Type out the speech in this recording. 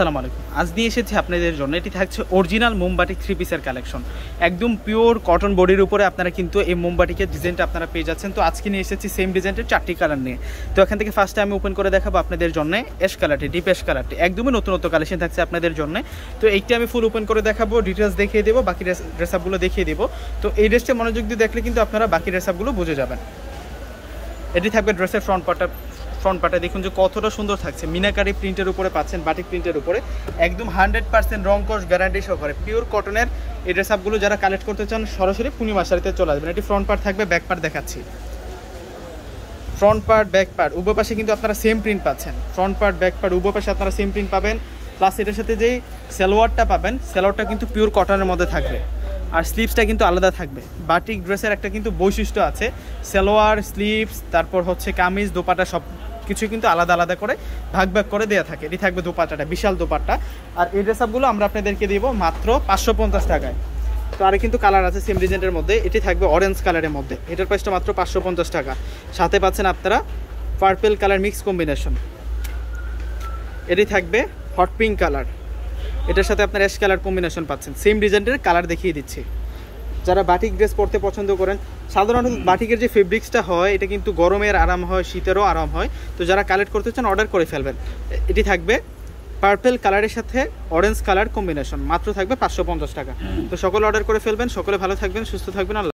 আসসালামু আলাইকুম আজ দিয়ে এসেছি আপনাদের জন্য এটি থাকছে অরিজিনাল মোমবাটি থ্রি পিসের কালেকশন একদম পিওর কটন বডির উপরে আপনারা কিন্তু এই মোমবাটিকে ডিজাইনটা আপনারা পেয়ে যাচ্ছেন তো আজকে নিয়ে এসেছি সেম ডিজাইনটা চারটি কালার নিয়ে তো এখান থেকে ফার্স্টে আমি ওপেন করে দেখাবো আপনাদের জন্য এস কালারটি ডিপ এস কালারটি একদমই নতুন নতুন কালেকশন থাকছে আপনাদের জন্য তো এইটি আমি ফুল ওপেন করে দেখাবো ডিটেলস দেখিয়ে দেবো বাকি ড্রেস আপগুলো দেখিয়ে দেবো তো এই ড্রেসটা মনোযোগ দিয়ে দেখলে কিন্তু আপনারা বাকি ড্রেস আপগুলো বুঝে যাবেন এটি থাকবে ড্রেসের ফ্রন্ট পার্টটা ফ্রন্ট পার্টে দেখুন যে কতটা সুন্দর থাকছে মিনাকারি প্রিন্টের উপরে পাচ্ছেন বাটিক প্রিন্টের উপরে একদম হান্ড্রেড পার্সেন্ট রং কস গ্যারান্টি সহকারে পিওর কটনের এই ড্রেসআপগুলো যারা কালেক্ট করতে চান সরাসরি পূর্ণিমা শাড়িতে চলে আসবেন এটি ফ্রন্ট পার্ট থাকবে ব্যাক পার্ট দেখাচ্ছি ফ্রন্ট পার্ট ব্যাক পার্ট উভয় পাশে কিন্তু আপনারা সেম প্রিন্ট পাচ্ছেন ফ্রন্ট পার্ট ব্যাক পার্ট উভয় পাশে আপনারা সেম প্রিন্ট পাবেন প্লাস এটার সাথে যেই সালোয়ারটা পাবেন সালোয়ারটা কিন্তু পিওর কটনের মধ্যে থাকবে আর স্লিপসটা কিন্তু আলাদা থাকবে বাটিক ড্রেসের একটা কিন্তু বৈশিষ্ট্য আছে সালোয়ার স্লিপস তারপর হচ্ছে কামিজ দোপাটা সব কিছু কিন্তু আলাদা আলাদা করে ভাগ ভাগ করে দেওয়া থাকে এটি থাকবে দোপাট্টাটা বিশাল দোপাট্টা আর এই ড্রেস আমরা আপনাদেরকে দিব মাত্র পাঁচশো পঞ্চাশ টাকায় তো আরে কিন্তু কালার আছে সেম ডিজাইনের মধ্যে এটি থাকবে অরেঞ্জ কালারের মধ্যে এটার প্রাইসটা মাত্র পাঁচশো পঞ্চাশ টাকা সাথে পাচ্ছেন আপনারা পার্পেল কালার মিক্স কম্বিনেশন এটি থাকবে হট পিঙ্ক কালার এটার সাথে আপনার অ্যাশ কালার কম্বিনেশন পাচ্ছেন সেম ডিজাইনের কালার দেখিয়ে দিচ্ছি যারা বাটিক ড্রেস পরতে পছন্দ করেন সাধারণত বাটিকের যে ফেব্রিক্সটা হয় এটা কিন্তু গরমের আরাম হয় শীতেরও আরাম হয় তো যারা কালেক্ট করতে চান অর্ডার করে ফেলবেন এটি থাকবে পার্পেল কালারের সাথে অরেঞ্জ কালার কম্বিনেশন মাত্র থাকবে পাঁচশো টাকা তো সকলে অর্ডার করে ফেলবেন সকলে ভালো থাকবেন সুস্থ থাকবেন আল্লাহ